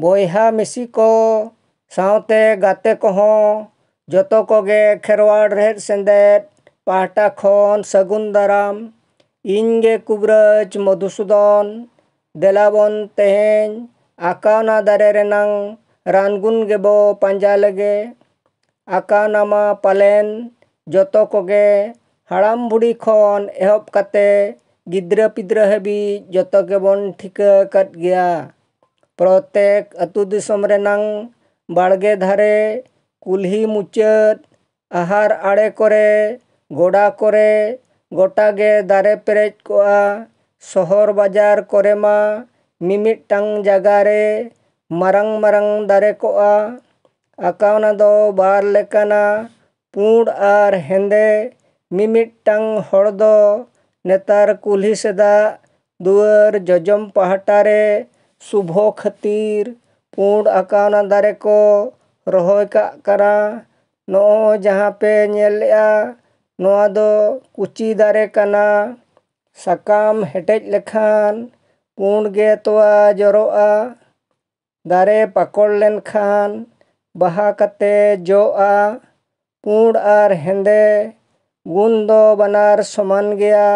बहा मिसी को साथ गाते को जो कोगे खेरवाड़ रेहर सेंदे पाटा खन सगुन दाराम इनगे कुब्रज मधुसूदन देलाबन तेहेन आकाना दारे रेनांग रानगुन गेबो पांजा लगे आकानामा पालेन जो कोगे हड़म बुड़ी खन एहब कते गिद्र पिद्र हबी जो गेबन ठिका कद गया ᱯᱨᱚᱛᱮᱠ ᱟᱛᱳ ᱫᱤᱥᱚᱢ ᱨᱮᱱᱟᱝ ᱵᱟᱲᱜᱮ ᱫᱷᱟᱨᱮ ᱠᱩᱞᱦᱤ ᱢᱩᱪᱟᱹᱫ ᱟᱦᱟᱨ ᱟᱲᱮ ᱠᱚᱨᱮ ᱜᱚᱰᱟ ᱠᱚᱨᱮ ᱜᱚᱴᱟᱜᱮ ᱫᱟᱨᱮ ᱯᱮᱨᱮᱡ ᱠᱚᱜᱼᱟ ᱥᱚᱦᱚᱨ ᱵᱟᱡᱟᱨ ᱠᱚᱨᱮ ᱢᱟ ᱢᱤᱢᱤᱫᱴᱟᱝ ᱡᱟᱭᱜᱟ ᱨᱮ ᱢᱟᱨᱟᱝ ᱢᱟᱨᱟᱝ ᱫᱟᱨᱮ ᱠᱚᱜᱼᱟ ᱟᱠᱟᱣᱱᱟ ᱫᱚ ᱵᱟᱨ ᱞᱮᱠᱟᱱᱟ ᱯᱩᱸᱰ ᱟᱨ ᱦᱮᱸᱫᱮ ᱢᱤᱢᱤᱫᱴᱟᱝ ᱦᱚᱲ ᱫᱚ ᱱᱮᱛᱟᱨ ᱠᱩᱞᱦᱤ ᱥᱮᱫᱟᱜ ᱫᱩᱣᱟᱹᱨ ᱡᱚᱡᱚᱢ ᱯᱟᱦᱴᱟ ᱨᱮ शुभ खतर पूर्ण अकान दारे को रहा जहाँ पे नल कुचि दारे कना सकाम हेटेज लेखान पूर्ण गे तवा जरोआ दारे पकड़ लेखान बहाते जो पूर्ण और हेंदे गुण दो बनार समान गया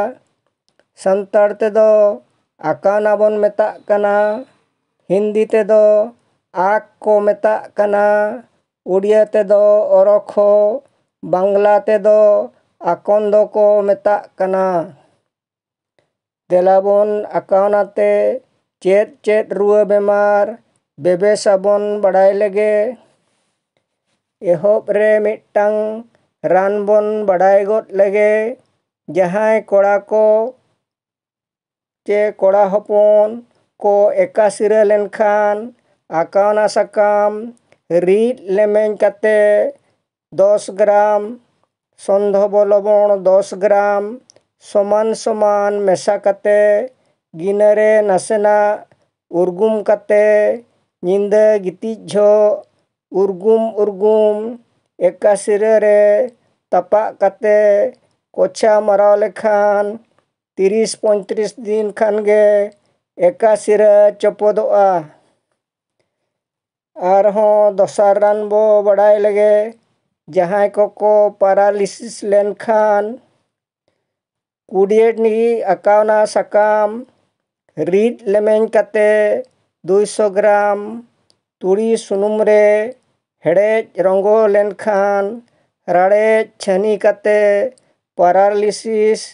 संतर तेद अकान बन मेता कना ᱦᱤᱱᱫᱤ ᱛᱮᱫᱚ ᱟᱸᱠ ᱠᱚ ᱢᱮᱛᱟᱜ ᱠᱟᱱᱟ ᱩᱲᱤᱭᱟ ᱛᱮᱫᱚ ᱚᱨᱚᱠᱷᱚ ᱵᱟᱝᱞᱟ ᱛᱮᱫᱚ ᱟᱠᱚᱱᱫᱚ ᱠᱚ ᱢᱮᱛᱟᱜ ᱠᱟᱱᱟ ᱫᱮᱞᱟᱵᱚᱱ ᱟᱠᱟᱣᱱᱟᱛᱮ ᱪᱮᱫ ᱪᱮᱫ ᱨᱩᱣᱟᱹ ᱵᱮᱢᱟᱨ ᱵᱮᱵᱮᱥᱟᱵᱚᱱ ᱵᱟᱲᱟᱭ ᱞᱮᱜᱮ ᱮᱦᱚᱵ ᱨᱮ ᱢᱤᱫᱴᱟᱝ ᱨᱟᱱ ᱵᱚᱱ ᱵᱟᱰᱟᱭ ᱜᱚᱫ ᱞᱮᱜᱮ ᱡᱟᱦᱟᱸᱭ ᱠᱚᱲᱟ ᱠᱚ ᱪᱮ ᱠᱚᱲᱟ ᱦᱚᱯᱚᱱ ᱠᱚ ᱮᱠᱟᱥᱤᱨᱟᱹ ᱞᱮᱱᱠᱷᱟᱱ ᱟᱠᱟᱣᱱᱟ ᱥᱟᱠᱟᱢ ᱨᱤᱫ ᱞᱮᱢᱮᱧ ᱠᱟᱛᱮ ᱫᱚᱥ ᱜᱨᱟᱢ ᱥᱚᱱᱫᱷᱚᱵᱚ ᱞᱚᱵᱚᱬ ᱫᱚᱥ ᱜᱨᱟᱢ ᱥᱚᱢᱟᱱ ᱥᱚᱢᱟᱱ ᱢᱮᱥᱟ ᱠᱟᱛᱮ ᱜᱤᱱᱟᱹᱨᱮ ᱱᱟᱥᱮᱱᱟᱜ ᱩᱨᱜᱩᱢ ᱠᱟᱛᱮ ᱧᱤᱫᱟᱹ ᱜᱤᱛᱤᱡ ᱡᱚᱦᱚᱜ ᱩᱨᱜᱩᱢ ᱩᱨᱜᱩᱢ ᱮᱠᱟᱥᱤᱨᱟᱹ ᱨᱮ ᱛᱟᱯᱟᱜ ᱠᱟᱛᱮ ᱠᱚᱪᱟ ᱢᱟᱨᱟᱣ ᱞᱮᱠᱷᱟᱱ ᱛᱤᱨᱤᱥ ᱯᱚᱸᱭᱛᱨᱤᱥ ᱫᱤᱱ ᱠᱷᱟᱱ ᱜᱮ दसार रान बढ़ाई लगे जहाँ को पारालिसिस लेन खान कुडियट नी अकावना सकाम रीट लेमें कते 200 ग्राम तुड़ी सुनुम रे हेड़ रंगो लेन खान राड़े छनी कते पारालिसिस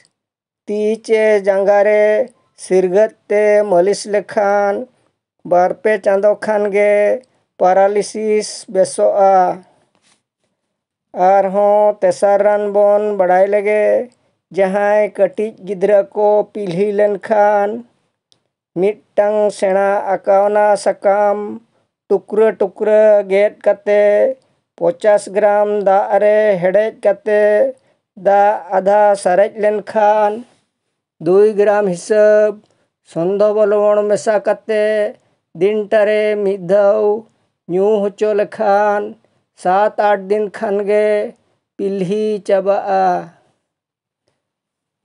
तीचे जंगारे सिरगते मलिस लेखान बारपे चांदो खान गे पारालिसिस बेसोआ आर हों तेसार रान बन बड़ाई लगे जहाँ कटिज गिद्रा को पीली लेन खान मिट्टंग सेना अकावना सकाम टुकड़े टुकड़े गेट कते पचास ग्राम दा अरे कते दा आधा सरज लेन खान দুই গ্রাম হিসাব সন্ধ্যা লবণ মেশা কাতে দিনটারে মিদ ধাও ᱧᱩ ᱦᱚᱪᱚ ᱞᱮᱠᱷᱟᱱ ᱥᱟᱛ ᱟᱴ ᱫᱤᱱ ᱠᱷᱟᱱ ᱜᱮ ᱯᱤᱞᱦᱤ ᱪᱟᱵᱟᱜᱼᱟ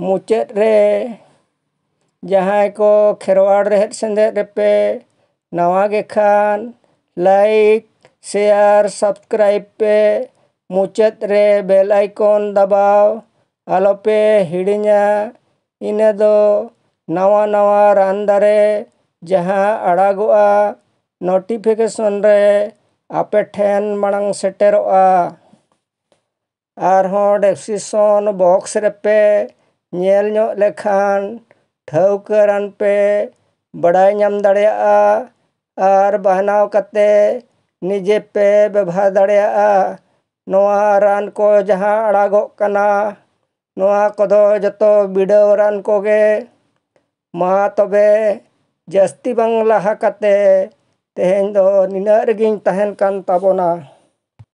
ᱢᱩᱪᱟᱹᱫ ᱨᱮ ᱡᱟᱦᱟᱸᱭ ᱠᱚ ᱠᱷᱮᱨᱣᱟᱲ ᱨᱮᱦᱮᱫ ᱥᱮᱸᱫᱮᱛ ᱨᱮᱯᱮ ᱱᱟᱣᱟ ᱜᱮ ᱠᱷᱟᱱ ᱞᱟᱭᱤᱠ ᱥᱮᱭᱟᱨ ᱥᱟᱵᱥᱠᱨᱟᱭᱤᱵ ᱯᱮ ᱢᱩᱪᱟᱹᱫ ᱨᱮ ᱵᱮᱞ ᱟᱭᱠᱚᱱ ᱫᱟᱵᱟᱣ ᱟᱞᱚᱯᱮ ᱦᱤᱲᱤᱧᱟ इन दो नवा नवा रंदरे जहाँ अड़गुआ नोटिफिकेशन रे आपे ठेन मणंग सेटेरोआ आर हों डिस्क्रिप्शन बॉक्स रे पे नेल नो लेखान ठौकरन पे बड़ाई नम दड़या आर बहनाव कते निजे पे व्यवहार दड़या नोआ रान को जहाँ अड़गो कना ᱱᱚᱣᱟ ᱠᱚᱫᱚ ᱡᱚᱛᱚ ᱵᱤᱰᱟᱹᱣᱟᱱ ᱠᱚᱜᱮ ᱢᱟ ᱛᱚᱵᱮ ᱡᱟᱹᱥᱛᱤ ᱵᱟᱝ ᱞᱟᱦᱟ ᱠᱟᱛᱮᱫ ᱛᱮᱦᱮᱧ ᱫᱚ ᱱᱤᱱᱟᱹᱜ ᱨᱮᱜᱮᱧ ᱛᱟᱦᱮᱱ ᱠᱟᱱ ᱛᱟᱵᱚᱱᱟ